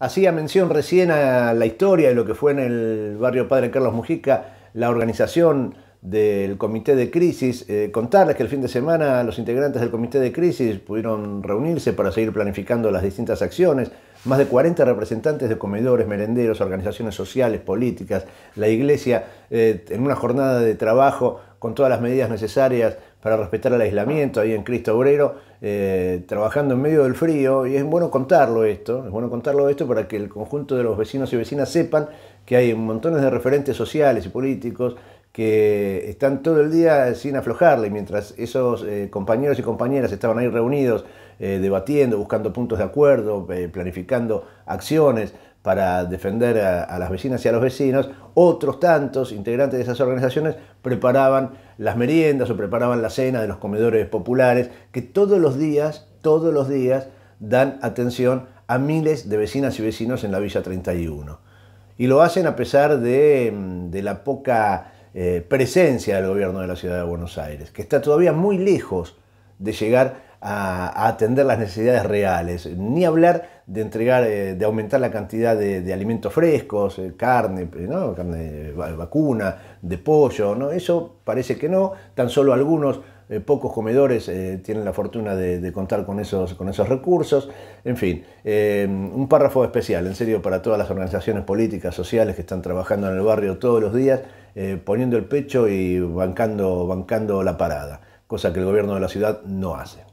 Hacía mención recién a la historia de lo que fue en el barrio Padre Carlos Mujica, la organización del comité de crisis. Eh, contarles que el fin de semana los integrantes del comité de crisis pudieron reunirse para seguir planificando las distintas acciones. Más de 40 representantes de comedores, merenderos, organizaciones sociales, políticas, la iglesia, eh, en una jornada de trabajo con todas las medidas necesarias para respetar el aislamiento ahí en Cristo Obrero, eh, trabajando en medio del frío, y es bueno contarlo esto, es bueno contarlo esto para que el conjunto de los vecinos y vecinas sepan que hay montones de referentes sociales y políticos que están todo el día sin aflojarle, mientras esos eh, compañeros y compañeras estaban ahí reunidos, eh, debatiendo, buscando puntos de acuerdo, eh, planificando acciones para defender a, las vecinas y a los vecinos, otros tantos integrantes de esas organizaciones preparaban las meriendas o preparaban la cena de los comedores populares, que todos los días, todos los días dan atención a miles de vecinas y vecinos en la Villa 31. Y lo hacen a pesar de, mm, de la poca eh, presencia del gobierno de la ciudad de Buenos Aires, que está todavía muy lejos de llegar a, atender las necesidades reales, ni hablar de entregar, eh, de aumentar la cantidad de, alimentos frescos, eh, carne, eh, vacuna, de pollo, ¿no? eso parece que no, tan solo algunos pocos comedores tienen la fortuna de, contar con esos, con esos recursos. En fin, un párrafo especial, en serio, para todas las organizaciones políticas, sociales que están trabajando en el barrio todos los días, poniendo el pecho y bancando, bancando la parada, cosa que el gobierno de la ciudad no hace.